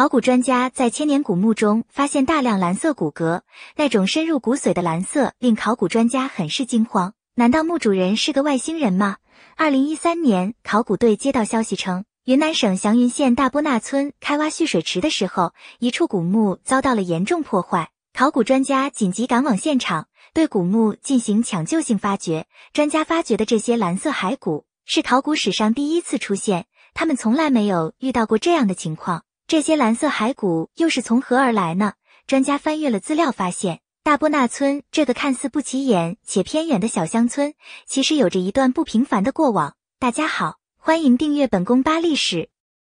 考古专家在千年古墓中发现大量蓝色骨骼，那种深入骨髓的蓝色令考古专家很是惊慌。难道墓主人是个外星人吗？二零一三年，考古队接到消息称，云南省祥云县大波那村开挖蓄水池的时候，一处古墓遭到了严重破坏。考古专家紧急赶往现场，对古墓进行抢救性发掘。专家发掘的这些蓝色骸骨是考古史上第一次出现，他们从来没有遇到过这样的情况。这些蓝色骸骨又是从何而来呢？专家翻阅了资料，发现大波纳村这个看似不起眼且偏远的小乡村，其实有着一段不平凡的过往。大家好，欢迎订阅本宫八历史。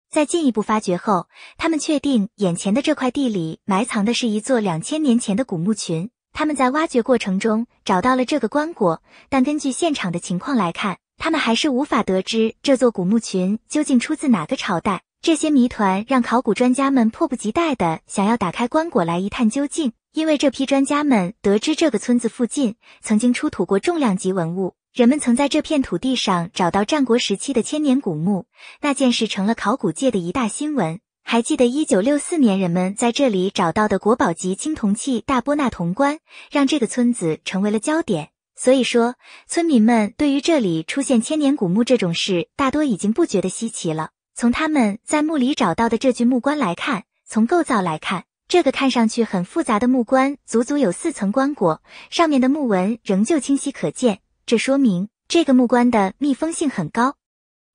在进一步发掘后，他们确定眼前的这块地里埋藏的是一座两千年前的古墓群。他们在挖掘过程中找到了这个棺椁，但根据现场的情况来看，他们还是无法得知这座古墓群究竟出自哪个朝代。这些谜团让考古专家们迫不及待的想要打开棺椁来一探究竟，因为这批专家们得知这个村子附近曾经出土过重量级文物，人们曾在这片土地上找到战国时期的千年古墓，那件事成了考古界的一大新闻。还记得一九六四年，人们在这里找到的国宝级青铜器大波那铜棺，让这个村子成为了焦点。所以说，村民们对于这里出现千年古墓这种事，大多已经不觉得稀奇了。从他们在墓里找到的这具木棺来看，从构造来看，这个看上去很复杂的木棺足足有四层棺椁，上面的木纹仍旧清晰可见，这说明这个木棺的密封性很高。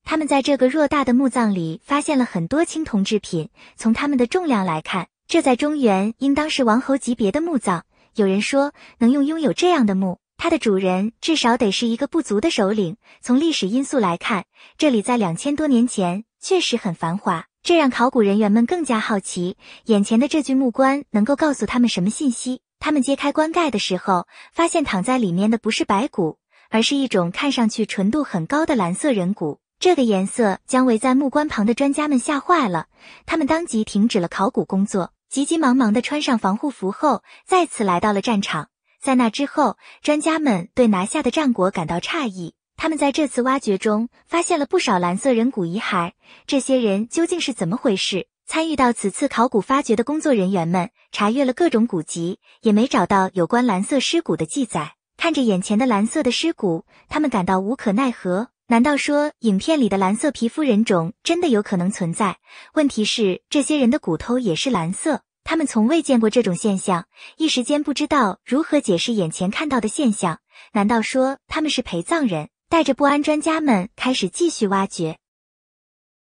他们在这个偌大的墓葬里发现了很多青铜制品，从他们的重量来看，这在中原应当是王侯级别的墓葬。有人说，能用拥有这样的墓。它的主人至少得是一个部族的首领。从历史因素来看，这里在两千多年前确实很繁华，这让考古人员们更加好奇，眼前的这具木棺能够告诉他们什么信息？他们揭开棺盖的时候，发现躺在里面的不是白骨，而是一种看上去纯度很高的蓝色人骨。这个颜色将围在木棺旁的专家们吓坏了，他们当即停止了考古工作，急急忙忙地穿上防护服后，再次来到了战场。在那之后，专家们对拿下的战果感到诧异。他们在这次挖掘中发现了不少蓝色人骨遗骸，这些人究竟是怎么回事？参与到此次考古发掘的工作人员们查阅了各种古籍，也没找到有关蓝色尸骨的记载。看着眼前的蓝色的尸骨，他们感到无可奈何。难道说影片里的蓝色皮肤人种真的有可能存在？问题是，这些人的骨头也是蓝色。他们从未见过这种现象，一时间不知道如何解释眼前看到的现象。难道说他们是陪葬人？带着不安，专家们开始继续挖掘。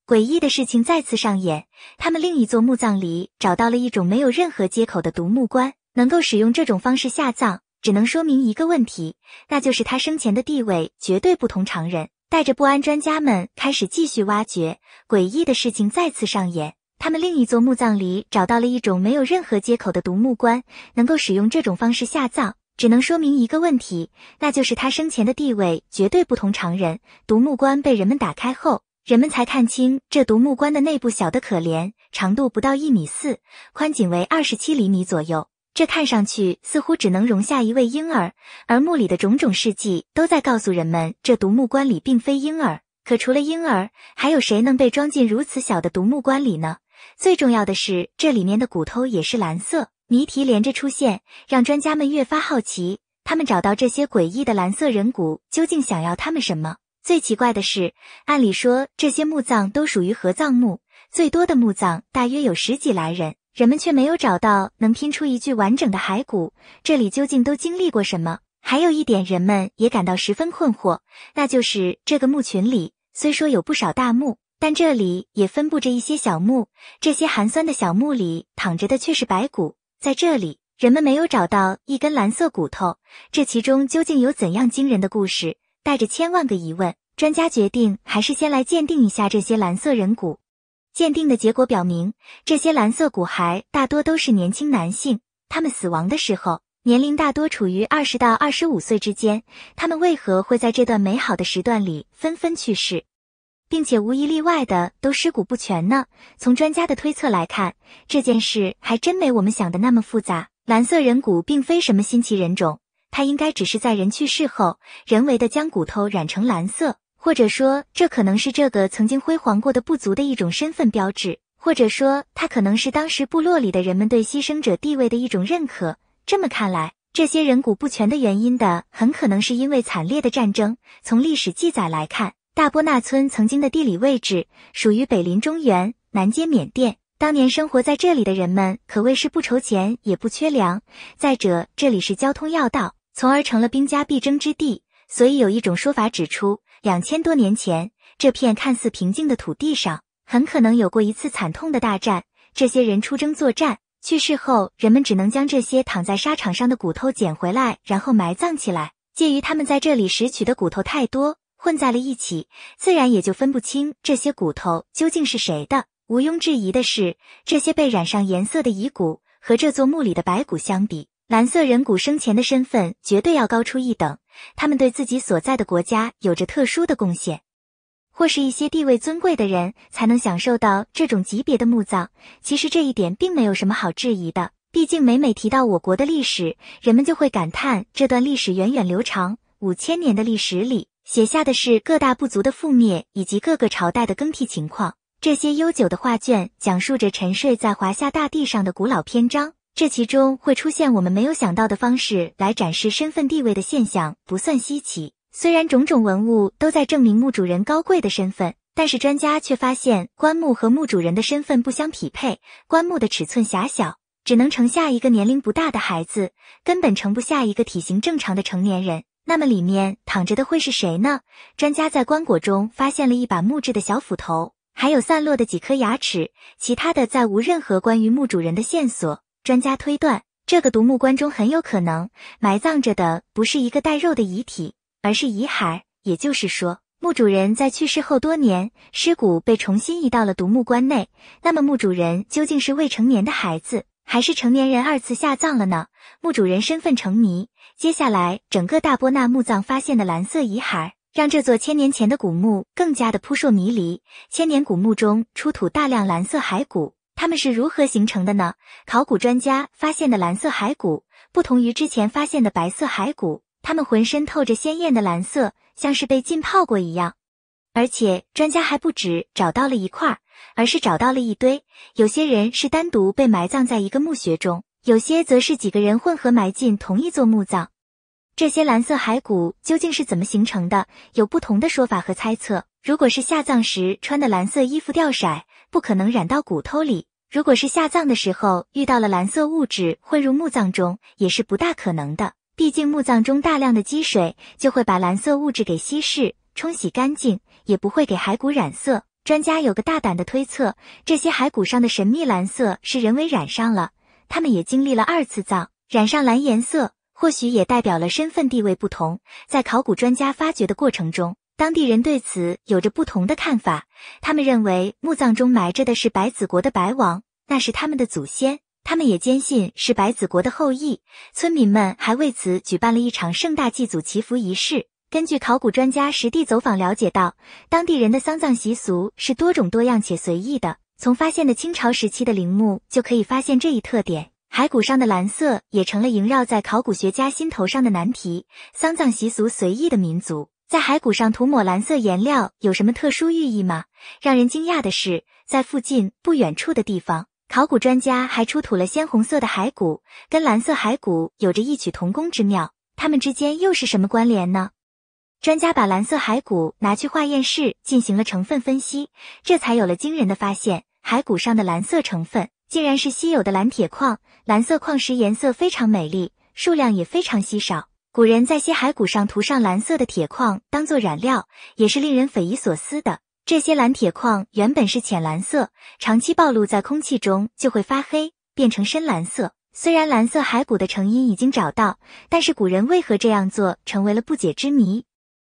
诡异的事情再次上演。他们另一座墓葬里找到了一种没有任何接口的独木棺，能够使用这种方式下葬，只能说明一个问题，那就是他生前的地位绝对不同常人。带着不安，专家们开始继续挖掘。诡异的事情再次上演。他们另一座墓葬里找到了一种没有任何接口的独木棺，能够使用这种方式下葬，只能说明一个问题，那就是他生前的地位绝对不同常人。独木棺被人们打开后，人们才看清这独木棺的内部小得可怜，长度不到一米四，宽仅为二十七厘米左右，这看上去似乎只能容下一位婴儿。而墓里的种种事迹都在告诉人们，这独木棺里并非婴儿。可除了婴儿，还有谁能被装进如此小的独木棺里呢？最重要的是，这里面的骨头也是蓝色。谜题连着出现，让专家们越发好奇。他们找到这些诡异的蓝色人骨，究竟想要他们什么？最奇怪的是，按理说这些墓葬都属于合葬墓，最多的墓葬大约有十几来人，人们却没有找到能拼出一具完整的骸骨。这里究竟都经历过什么？还有一点，人们也感到十分困惑，那就是这个墓群里，虽说有不少大墓。但这里也分布着一些小墓，这些寒酸的小墓里躺着的却是白骨。在这里，人们没有找到一根蓝色骨头。这其中究竟有怎样惊人的故事？带着千万个疑问，专家决定还是先来鉴定一下这些蓝色人骨。鉴定的结果表明，这些蓝色骨骸大多都是年轻男性，他们死亡的时候年龄大多处于二十到二十五岁之间。他们为何会在这段美好的时段里纷纷去世？并且无一例外的都尸骨不全呢。从专家的推测来看，这件事还真没我们想的那么复杂。蓝色人骨并非什么新奇人种，它应该只是在人去世后，人为的将骨头染成蓝色，或者说这可能是这个曾经辉煌过的部族的一种身份标志，或者说它可能是当时部落里的人们对牺牲者地位的一种认可。这么看来，这些人骨不全的原因的很可能是因为惨烈的战争。从历史记载来看。大波那村曾经的地理位置属于北临中原，南接缅甸。当年生活在这里的人们可谓是不愁钱也不缺粮。再者，这里是交通要道，从而成了兵家必争之地。所以有一种说法指出，两千多年前，这片看似平静的土地上，很可能有过一次惨痛的大战。这些人出征作战，去世后，人们只能将这些躺在沙场上的骨头捡回来，然后埋葬起来。介于他们在这里拾取的骨头太多。混在了一起，自然也就分不清这些骨头究竟是谁的。毋庸置疑的是，这些被染上颜色的遗骨和这座墓里的白骨相比，蓝色人骨生前的身份绝对要高出一等。他们对自己所在的国家有着特殊的贡献，或是一些地位尊贵的人才能享受到这种级别的墓葬。其实这一点并没有什么好质疑的，毕竟每每提到我国的历史，人们就会感叹这段历史源远流长。五千年的历史里。写下的是各大部族的覆灭以及各个朝代的更替情况，这些悠久的画卷讲述着沉睡在华夏大地上的古老篇章。这其中会出现我们没有想到的方式来展示身份地位的现象，不算稀奇。虽然种种文物都在证明墓主人高贵的身份，但是专家却发现棺木和墓主人的身份不相匹配，棺木的尺寸狭小，只能盛下一个年龄不大的孩子，根本盛不下一个体型正常的成年人。那么里面躺着的会是谁呢？专家在棺椁中发现了一把木质的小斧头，还有散落的几颗牙齿，其他的再无任何关于墓主人的线索。专家推断，这个独木棺中很有可能埋葬着的不是一个带肉的遗体，而是遗骸。也就是说，墓主人在去世后多年，尸骨被重新移到了独木棺内。那么墓主人究竟是未成年的孩子，还是成年人二次下葬了呢？墓主人身份成谜。接下来，整个大波纳墓葬发现的蓝色遗骸，让这座千年前的古墓更加的扑朔迷离。千年古墓中出土大量蓝色骸骨，它们是如何形成的呢？考古专家发现的蓝色骸骨，不同于之前发现的白色骸骨，它们浑身透着鲜艳的蓝色，像是被浸泡过一样。而且，专家还不止找到了一块，而是找到了一堆，有些人是单独被埋葬在一个墓穴中。有些则是几个人混合埋进同一座墓葬，这些蓝色骸骨究竟是怎么形成的？有不同的说法和猜测。如果是下葬时穿的蓝色衣服掉色，不可能染到骨头里；如果是下葬的时候遇到了蓝色物质混入墓葬中，也是不大可能的。毕竟墓葬中大量的积水就会把蓝色物质给稀释、冲洗干净，也不会给骸骨染色。专家有个大胆的推测：这些骸骨上的神秘蓝色是人为染上了。他们也经历了二次葬，染上蓝颜色，或许也代表了身份地位不同。在考古专家发掘的过程中，当地人对此有着不同的看法。他们认为墓葬中埋着的是白子国的白王，那是他们的祖先。他们也坚信是白子国的后裔。村民们还为此举办了一场盛大祭祖祈福仪式。根据考古专家实地走访了解到，当地人的丧葬习俗是多种多样且随意的。从发现的清朝时期的陵墓就可以发现这一特点，骸骨上的蓝色也成了萦绕在考古学家心头上的难题。丧葬习俗随意的民族，在骸骨上涂抹蓝色颜料有什么特殊寓意吗？让人惊讶的是，在附近不远处的地方，考古专家还出土了鲜红色的骸骨，跟蓝色骸骨有着异曲同工之妙。它们之间又是什么关联呢？专家把蓝色骸骨拿去化验室进行了成分分析，这才有了惊人的发现。骸骨上的蓝色成分竟然是稀有的蓝铁矿，蓝色矿石颜色非常美丽，数量也非常稀少。古人在些骸骨上涂上蓝色的铁矿当做染料，也是令人匪夷所思的。这些蓝铁矿原本是浅蓝色，长期暴露在空气中就会发黑，变成深蓝色。虽然蓝色骸骨的成因已经找到，但是古人为何这样做，成为了不解之谜。